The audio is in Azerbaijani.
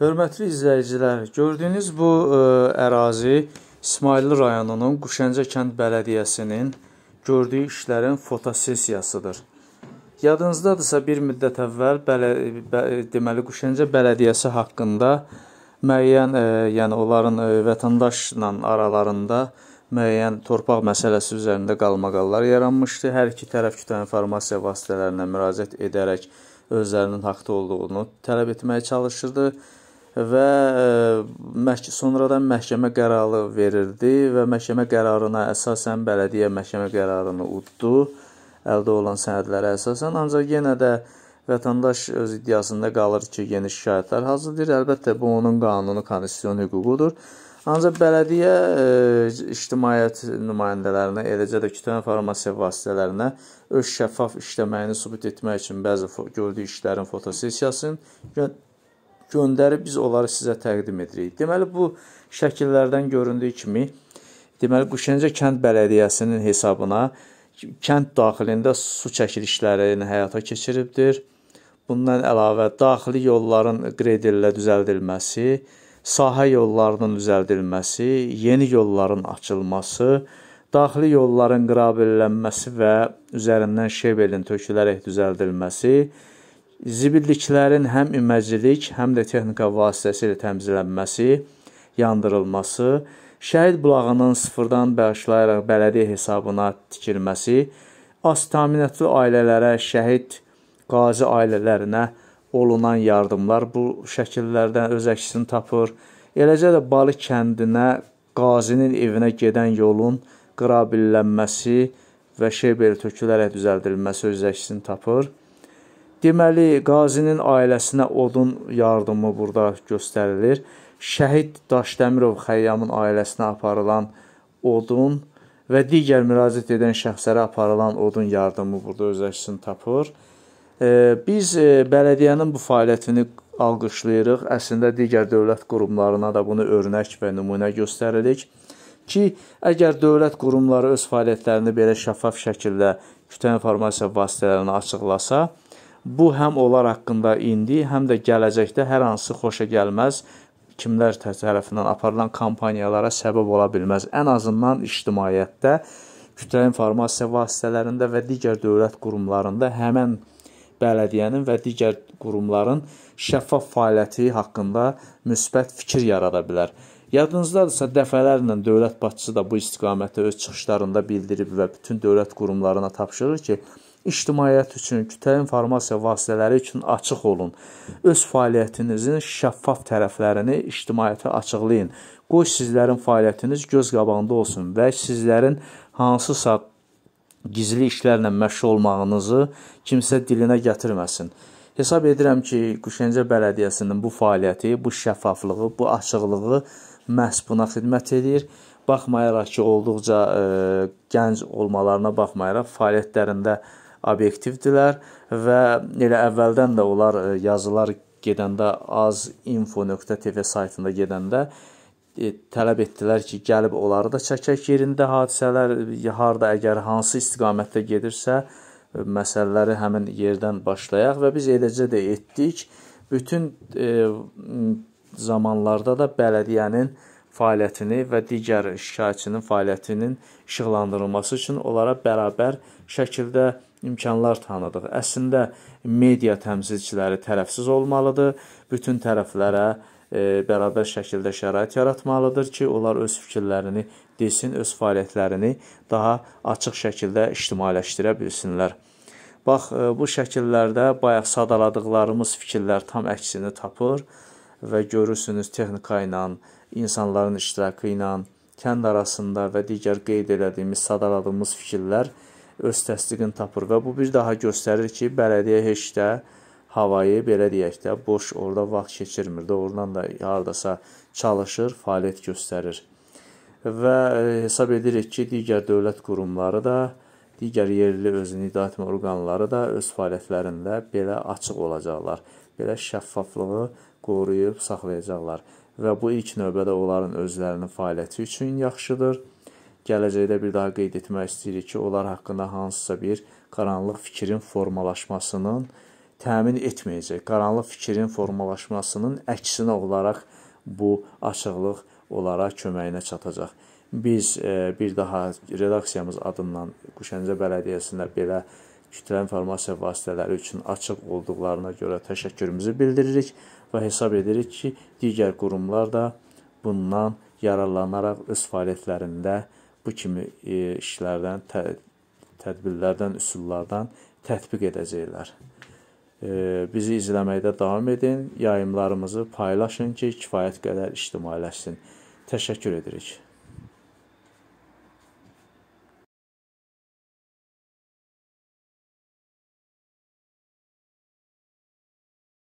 Hörmətli izləyicilər, gördüyünüz bu ə, e, ərazi İsmayıllı rayonunun Quşəncə kənd bələdiyyəsinin gördüyü işlərin fotosessiyasıdır. Yadınızdadırsa bir müddət əvvəl bələ, bə, deməli Quşəncə bələdiyyəsi haqqında müəyyən, ə, e, yəni onların ə, e, vətəndaşla aralarında müəyyən torpaq məsələsi üzərində qalmaqallar yaranmışdı. Hər iki tərəf kütləvi informasiya vasitələrinə müraciət edərək özlərinin haqda olduğunu tələb etməyə çalışırdı və e, məhk sonradan məhkəmə qərarı verirdi və məhkəmə qərarına əsasən bələdiyyə məhkəmə qərarını uddu əldə olan sənədlərə əsasən ancaq yenə də vətəndaş öz iddiasında qalır ki, yeni şikayətlər hazırlayır. Əlbəttə bu onun qanunu, konstitusion hüququdur. Ancaq bələdiyyə e, ictimaiyyət nümayəndələrinə, eləcə də kütləvi informasiya vasitələrinə öz şəffaf işləməyini sübut etmək üçün bəzi gördüyü işlərin fotosessiyasını göndərib biz onları sizə təqdim edirik. Deməli bu şəkillərdən göründüyü kimi deməli Quşəncə kənd bələdiyyəsinin hesabına kənd daxilində su çəkilişlərini həyata keçiribdir. Bundan əlavə daxili yolların qredirlə düzəldilməsi, sahə yollarının düzəldilməsi, yeni yolların açılması, daxili yolların qrabellənməsi və üzərindən şebelin tökülərək düzəldilməsi, zibilliklərin həm iməcilik, həm də texnika vasitəsilə təmizlənməsi, yandırılması, şəhid bulağının sıfırdan bağışlayaraq bələdiyyə hesabına tikilməsi, az təminatlı ailələrə, şəhid qazi ailələrinə olunan yardımlar bu şəkillərdən öz əksini tapır. Eləcə də Balı kəndinə qazinin evinə gedən yolun qırabillənməsi və şebel tökülərək düzəldilməsi öz əksini tapır. Deməli, qazinin ailəsinə odun yardımı burada göstərilir. Şəhid Daşdəmirov Xəyyamın ailəsinə aparılan odun və digər müraciət edən şəxslərə aparılan odun yardımı burada öz əksini tapır. E, biz e, bələdiyyənin bu fəaliyyətini alqışlayırıq. Əslində digər dövlət qurumlarına da bunu örnək və nümunə göstəririk ki, əgər dövlət qurumları öz fəaliyyətlərini belə şəffaf şəkildə kütləvi informasiya vasitələrini açıqlasa, Bu həm onlar haqqında indi, həm də gələcəkdə hər hansı xoşa gəlməz kimlər tərəfindən aparılan kampaniyalara səbəb ola bilməz. Ən azından ictimaiyyətdə, kütləvi informasiya vasitələrində və digər dövlət qurumlarında həmin bələdiyyənin və digər qurumların şəffaf fəaliyyəti haqqında müsbət fikir yarada bilər. Yadınızdadırsa dəfələrlə dövlət başçısı da bu istiqamətdə öz çıxışlarında bildirib və bütün dövlət qurumlarına tapşırır ki, ictimaiyyət üçün, kütləvi informasiya vasitələri üçün açıq olun. Öz fəaliyyətinizin şəffaf tərəflərini ictimaiyyətə açıqlayın. Qoy sizlərin fəaliyyətiniz göz qabağında olsun və sizlərin hansısa gizli işlərlə məşğul olmağınızı kimsə dilinə gətirməsin. Hesab edirəm ki, Quşəncə bələdiyyəsinin bu fəaliyyəti, bu şəffaflığı, bu açıqlığı məhz buna xidmət edir baxmayaraq ki, olduqca ə, gənc olmalarına baxmayaraq fəaliyyətlərində obyektivdirlər və elə əvvəldən də onlar e, yazılar gedəndə azinfo.tv saytında gedəndə e, tələb etdilər ki, gəlib onları da çəkək yerində hadisələr harda əgər hansı istiqamətdə gedirsə, e, məsələləri həmin yerdən başlayaq və biz eləcə də etdik. Bütün e, zamanlarda da bələdiyyənin e, fəaliyyətini və digər şikayətçinin fəaliyyətinin işıqlandırılması üçün onlara bərabər şəkildə imkanlar tanıdıq. Əslində media təmsilçiləri tərəfsiz olmalıdır. Bütün tərəflərə e, bərabər şəkildə şərait yaratmalıdır ki, onlar öz fikirlərini desin, öz fəaliyyətlərini daha açıq şəkildə ictimailəşdirə bilsinlər. Bax, e, bu şəkillərdə bayaq sadaladıqlarımız fikirlər tam əksini tapır və görürsünüz texnika ilə insanların iştirakı ilə, kənd arasında və digər qeyd elədiyimiz, sadaladığımız fikirlər öz təsdiqini tapır və bu bir daha göstərir ki, bələdiyyə heç də havayı belə deyək də boş orada vaxt keçirmir, doğrudan da hardasa çalışır, fəaliyyət göstərir. Və e, hesab edirik ki, digər dövlət qurumları da, digər yerli özünü idarə etmə orqanları da öz fəaliyyətlərində belə açıq olacaqlar. Belə şəffaflığı qoruyub saxlayacaqlar və bu ilk növbədə onların özlərinin fəaliyyəti üçün yaxşıdır. Gələcəkdə bir daha qeyd etmək istəyirik ki, onlar haqqında hansısa bir qaranlıq fikrin formalaşmasının təmin etməyəcək. Qaranlıq fikrin formalaşmasının əksinə olaraq bu açıqlıq onlara köməyinə çatacaq. Biz e, bir daha redaksiyamız adından Quşəncə bələdiyyəsində belə kütləvi informasiya vasitələri üçün açıq olduqlarına görə təşəkkürümüzü bildiririk və hesab edirik ki, digər qurumlar da bundan yararlanaraq öz fəaliyyətlərində bu kimi e, işlərdən, tədbirlərdən, üsullardan tətbiq edəcəklər. E, bizi izləməkdə davam edin, yayımlarımızı paylaşın ki, kifayət qədər ictimailəşsin. Təşəkkür edirik.